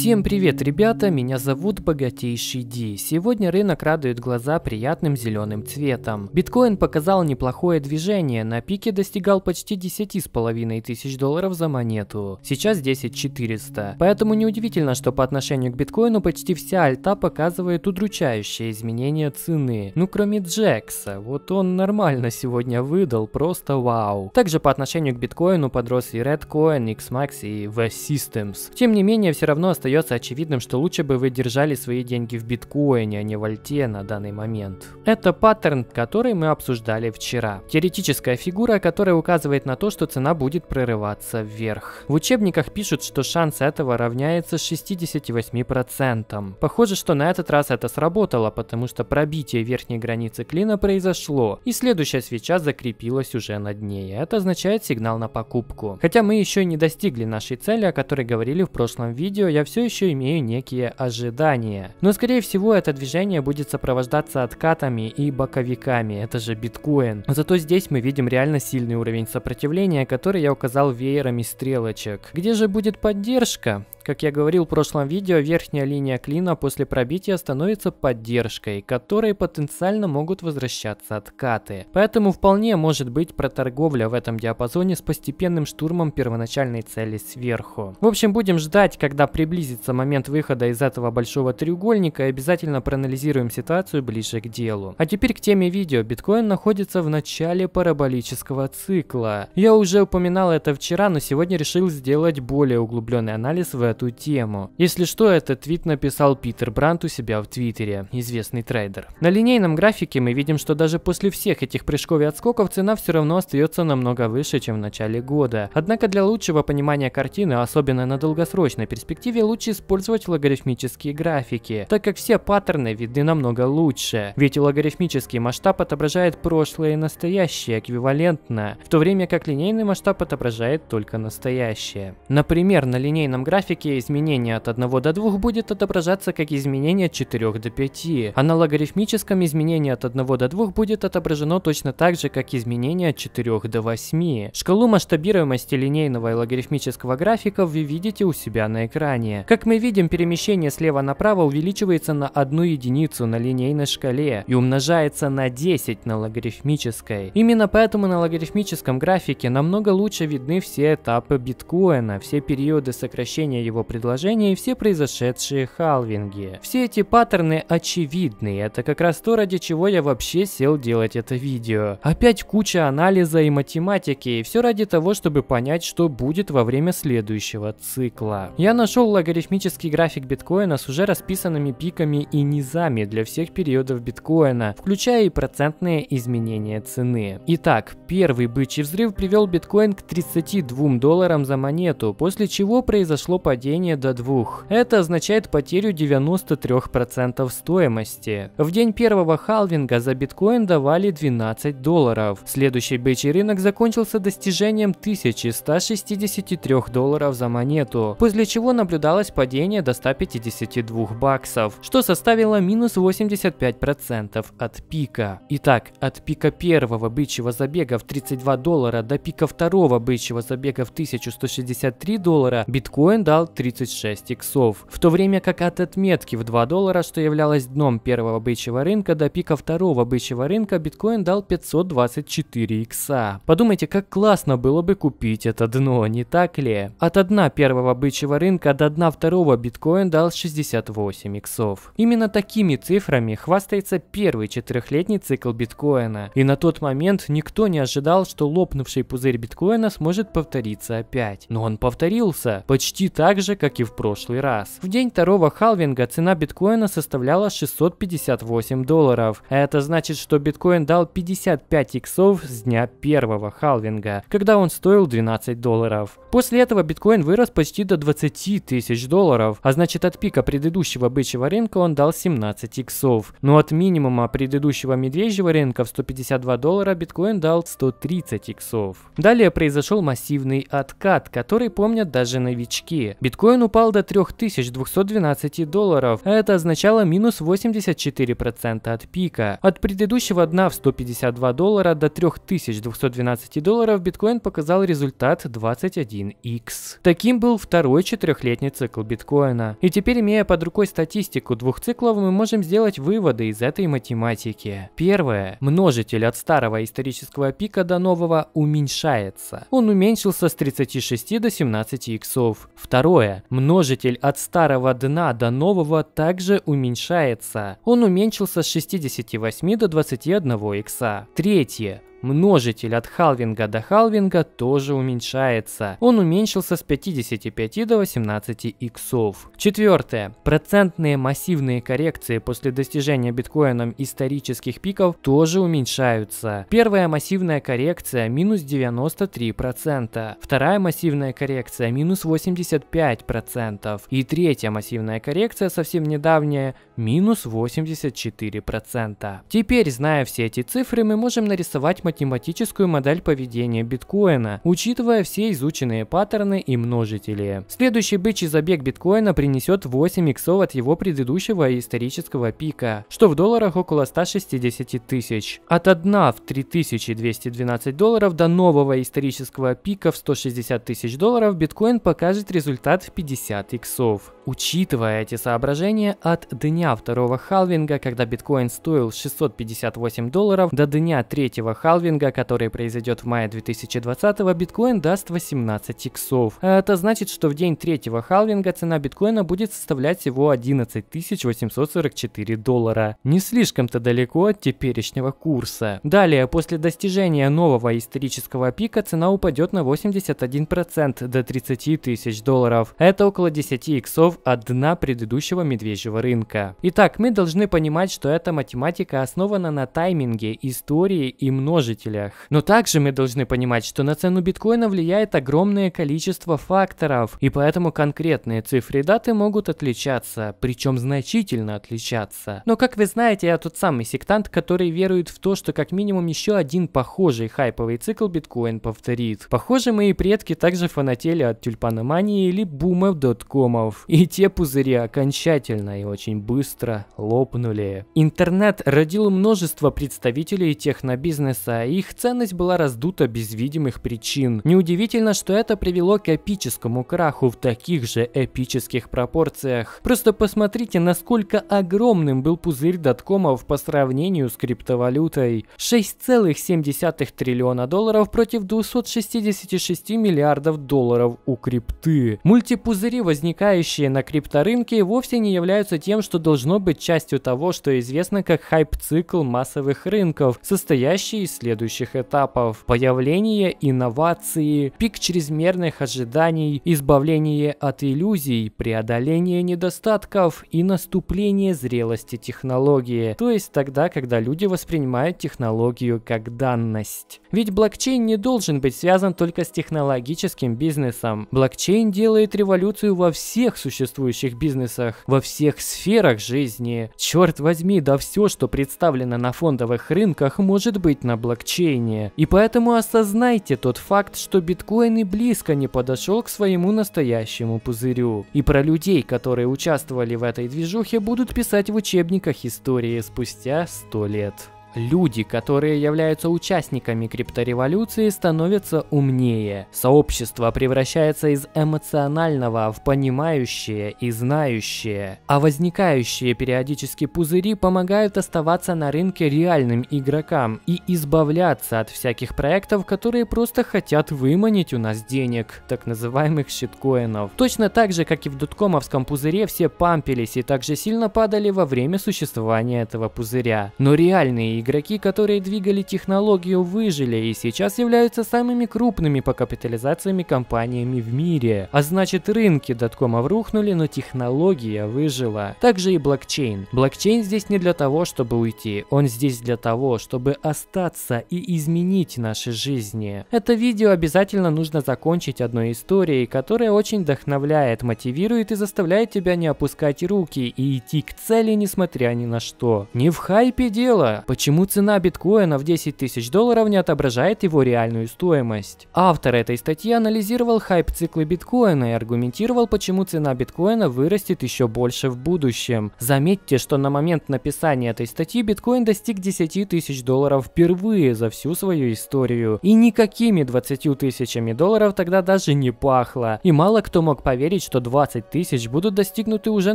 Всем привет, ребята! Меня зовут Богатейший Ди. Сегодня рынок радует глаза приятным зеленым цветом. Биткоин показал неплохое движение, на пике достигал почти 10,5 тысяч долларов за монету. Сейчас 10 400. Поэтому неудивительно, что по отношению к биткоину почти вся альта показывает удручающее изменение цены. Ну кроме Джекса, вот он нормально сегодня выдал, просто вау. Также по отношению к биткоину подрос и Redcoin, XMAX и V-Systems. Тем не менее, все равно остается остается очевидным, что лучше бы вы держали свои деньги в биткоине, а не в альте на данный момент. Это паттерн, который мы обсуждали вчера. Теоретическая фигура, которая указывает на то, что цена будет прорываться вверх. В учебниках пишут, что шанс этого равняется 68%. Похоже, что на этот раз это сработало, потому что пробитие верхней границы клина произошло, и следующая свеча закрепилась уже над ней. Это означает сигнал на покупку. Хотя мы еще не достигли нашей цели, о которой говорили в прошлом видео, я все все еще имею некие ожидания. Но скорее всего это движение будет сопровождаться откатами и боковиками, это же биткоин. Зато здесь мы видим реально сильный уровень сопротивления, который я указал веерами стрелочек. Где же будет поддержка? Как я говорил в прошлом видео, верхняя линия клина после пробития становится поддержкой, которой потенциально могут возвращаться откаты. Поэтому вполне может быть проторговля в этом диапазоне с постепенным штурмом первоначальной цели сверху. В общем, будем ждать, когда приблизится близится момент выхода из этого большого треугольника и обязательно проанализируем ситуацию ближе к делу. А теперь к теме видео. Биткоин находится в начале параболического цикла. Я уже упоминал это вчера, но сегодня решил сделать более углубленный анализ в эту тему. Если что, этот твит написал Питер Брант у себя в Твиттере, известный трейдер. На линейном графике мы видим, что даже после всех этих прыжков и отскоков цена все равно остается намного выше, чем в начале года. Однако для лучшего понимания картины, особенно на долгосрочной перспективе, лучше лучше использовать логарифмические графики, так как все паттерны видны намного лучше, ведь логарифмический масштаб отображает прошлое и настоящее эквивалентно, в то время как линейный масштаб отображает только настоящее. Например, на линейном графике изменение от 1 до 2 будет отображаться как изменение от 4 до 5, а на логарифмическом изменение от 1 до 2 будет отображено точно так же, как изменение от 4 до 8. Шкалу масштабируемости линейного и логарифмического графиков вы видите у себя на экране. Как мы видим, перемещение слева направо увеличивается на одну единицу на линейной шкале и умножается на 10 на логарифмической. Именно поэтому на логарифмическом графике намного лучше видны все этапы биткоина, все периоды сокращения его предложения и все произошедшие халвинги. Все эти паттерны очевидны, это как раз то, ради чего я вообще сел делать это видео. Опять куча анализа и математики, и все ради того, чтобы понять, что будет во время следующего цикла. Я нашел логарифм логарифмический график биткоина с уже расписанными пиками и низами для всех периодов биткоина, включая и процентные изменения цены. Итак, первый бычий взрыв привел биткоин к 32 долларам за монету, после чего произошло падение до 2. Это означает потерю 93% стоимости. В день первого халвинга за биткоин давали 12 долларов. Следующий бычий рынок закончился достижением 1163 долларов за монету, после чего наблюдалось вероятность падения до 152 баксов, что составило минус 85% от пика. Итак, от пика первого бычьего забега в 32 доллара до пика второго бычьего забега в 1163 доллара биткоин дал 36 иксов, в то время как от отметки в 2 доллара, что являлось дном первого бычьего рынка, до пика второго бычьего рынка биткоин дал 524 икса. Подумайте, как классно было бы купить это дно, не так ли? От дна первого бычьего рынка до дна второго биткоин дал 68 иксов. Именно такими цифрами хвастается первый четырехлетний цикл биткоина. И на тот момент никто не ожидал, что лопнувший пузырь биткоина сможет повториться опять. Но он повторился, почти так же, как и в прошлый раз. В день второго халвинга цена биткоина составляла 658 долларов. А это значит, что биткоин дал 55 иксов с дня первого халвинга, когда он стоил 12 долларов. После этого биткоин вырос почти до 20 тысяч тысяч долларов, а значит от пика предыдущего бычьего рынка он дал 17 иксов. Но ну, от минимума предыдущего медвежьего рынка в 152 доллара биткоин дал 130 иксов. Далее произошел массивный откат, который помнят даже новички. Биткоин упал до 3212 долларов, а это означало минус 84% от пика. От предыдущего дна в 152 доллара до 3212 долларов биткоин показал результат 21x. Таким был второй четырехлетний цикл цикл биткоина. И теперь, имея под рукой статистику двух циклов, мы можем сделать выводы из этой математики. Первое. Множитель от старого исторического пика до нового уменьшается. Он уменьшился с 36 до 17 иксов. Второе. Множитель от старого дна до нового также уменьшается. Он уменьшился с 68 до 21 икса. Третье. Множитель от халвинга до халвинга тоже уменьшается. Он уменьшился с 55 до 18 иксов. Четвертое. Процентные массивные коррекции после достижения биткоином исторических пиков тоже уменьшаются. Первая массивная коррекция минус 93%. Вторая массивная коррекция минус 85%. И третья массивная коррекция совсем недавняя минус 84%. Теперь, зная все эти цифры, мы можем нарисовать математическую модель поведения биткоина, учитывая все изученные паттерны и множители. Следующий бычий забег биткоина принесет 8 иксов от его предыдущего исторического пика, что в долларах около 160 тысяч. От 1 в 3212 долларов до нового исторического пика в 160 тысяч долларов биткоин покажет результат в 50 иксов. Учитывая эти соображения, от дня дня второго халвинга, когда биткоин стоил 658 долларов, до дня третьего халвинга, который произойдет в мае 2020, биткоин даст 18 иксов. это значит, что в день третьего халвинга цена биткоина будет составлять всего 11 844 доллара. Не слишком-то далеко от теперешнего курса. Далее, после достижения нового исторического пика, цена упадет на 81% до 30 тысяч долларов. Это около 10 иксов от дна предыдущего медвежьего рынка. Итак, мы должны понимать, что эта математика основана на тайминге, истории и множителях. Но также мы должны понимать, что на цену биткоина влияет огромное количество факторов, и поэтому конкретные цифры и даты могут отличаться, причем значительно отличаться. Но как вы знаете, я тот самый сектант, который верует в то, что как минимум еще один похожий хайповый цикл биткоин повторит. Похоже, мои предки также фанатели от тюльпаномании или бумов доткомов. И те пузыри окончательно и очень быстро быстро лопнули. Интернет родил множество представителей технобизнеса, и их ценность была раздута без видимых причин. Неудивительно, что это привело к эпическому краху в таких же эпических пропорциях. Просто посмотрите, насколько огромным был пузырь доткомов по сравнению с криптовалютой. 6,7 триллиона долларов против 266 миллиардов долларов у крипты. Мультипузыри, возникающие на крипторынке, вовсе не являются тем, что должно быть частью того, что известно как хайп-цикл массовых рынков, состоящий из следующих этапов. Появление инновации, пик чрезмерных ожиданий, избавление от иллюзий, преодоление недостатков и наступление зрелости технологии, то есть тогда, когда люди воспринимают технологию как данность. Ведь блокчейн не должен быть связан только с технологическим бизнесом. Блокчейн делает революцию во всех существующих бизнесах, во всех сферах образах жизни. Черт возьми, да все, что представлено на фондовых рынках, может быть на блокчейне. И поэтому осознайте тот факт, что биткоин и близко не подошел к своему настоящему пузырю. И про людей, которые участвовали в этой движухе, будут писать в учебниках истории спустя 100 лет. Люди, которые являются участниками криптореволюции, становятся умнее. Сообщество превращается из эмоционального в понимающее и знающее. А возникающие периодически пузыри помогают оставаться на рынке реальным игрокам и избавляться от всяких проектов, которые просто хотят выманить у нас денег, так называемых щиткоинов. Точно так же, как и в доткомовском пузыре, все пампились и также сильно падали во время существования этого пузыря. Но реальные игроки, которые двигали технологию, выжили и сейчас являются самыми крупными по капитализациями компаниями в мире. А значит рынки доткомов рухнули, но технология выжила. Также и блокчейн. Блокчейн здесь не для того, чтобы уйти, он здесь для того, чтобы остаться и изменить наши жизни. Это видео обязательно нужно закончить одной историей, которая очень вдохновляет, мотивирует и заставляет тебя не опускать руки и идти к цели, несмотря ни на что. Не в хайпе дело. Почему почему цена биткоина в 10 тысяч долларов не отображает его реальную стоимость. Автор этой статьи анализировал хайп-циклы биткоина и аргументировал, почему цена биткоина вырастет еще больше в будущем. Заметьте, что на момент написания этой статьи биткоин достиг 10 тысяч долларов впервые за всю свою историю. И никакими 20 тысячами долларов тогда даже не пахло. И мало кто мог поверить, что 20 тысяч будут достигнуты уже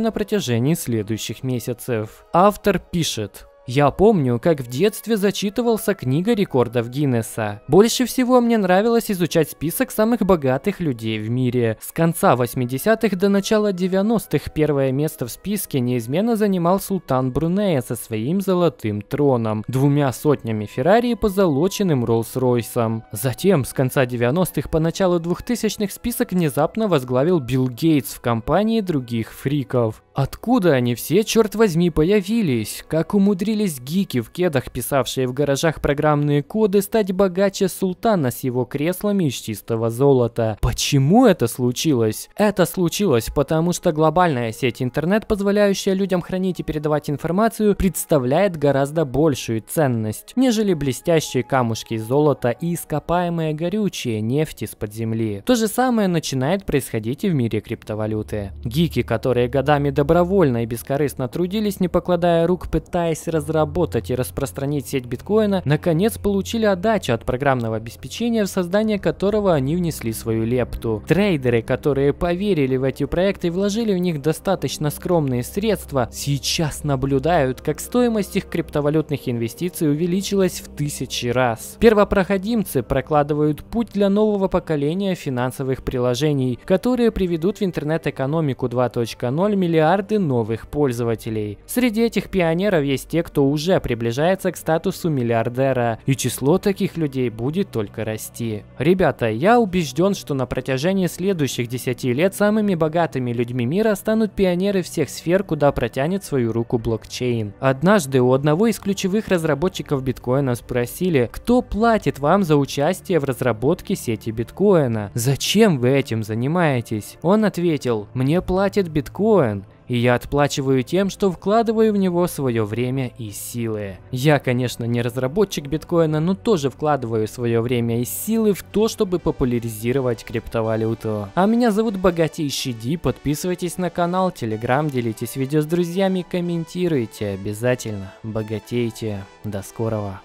на протяжении следующих месяцев. Автор пишет. Я помню, как в детстве зачитывался книга рекордов Гиннесса. Больше всего мне нравилось изучать список самых богатых людей в мире. С конца 80-х до начала 90-х первое место в списке неизменно занимал султан Брунея со своим золотым троном, двумя сотнями Феррари и позолоченным Роллс-Ройсом. Затем, с конца 90-х по начало 2000-х список внезапно возглавил Билл Гейтс в компании других фриков. Откуда они все, черт возьми, появились? Как умудрились умудрились гики в кедах, писавшие в гаражах программные коды, стать богаче султана с его креслами из чистого золота. Почему это случилось? Это случилось, потому что глобальная сеть интернет, позволяющая людям хранить и передавать информацию, представляет гораздо большую ценность, нежели блестящие камушки золота и ископаемое горючее нефть из-под земли. То же самое начинает происходить и в мире криптовалюты. Гики, которые годами добровольно и бескорыстно трудились, не покладая рук, пытаясь раз разработать и распространить сеть биткоина, наконец получили отдачу от программного обеспечения, в создание которого они внесли свою лепту. Трейдеры, которые поверили в эти проекты и вложили в них достаточно скромные средства, сейчас наблюдают, как стоимость их криптовалютных инвестиций увеличилась в тысячи раз. Первопроходимцы прокладывают путь для нового поколения финансовых приложений, которые приведут в интернет-экономику 2.0 миллиарды новых пользователей. Среди этих пионеров есть те, кто кто уже приближается к статусу миллиардера, и число таких людей будет только расти. Ребята, я убежден, что на протяжении следующих 10 лет самыми богатыми людьми мира станут пионеры всех сфер, куда протянет свою руку блокчейн. Однажды у одного из ключевых разработчиков биткоина спросили, кто платит вам за участие в разработке сети биткоина? Зачем вы этим занимаетесь? Он ответил, мне платит биткоин и я отплачиваю тем, что вкладываю в него свое время и силы. Я, конечно, не разработчик биткоина, но тоже вкладываю свое время и силы в то, чтобы популяризировать криптовалюту. А меня зовут Богатейший Ди, подписывайтесь на канал, телеграм, делитесь видео с друзьями, комментируйте обязательно, богатейте. До скорого.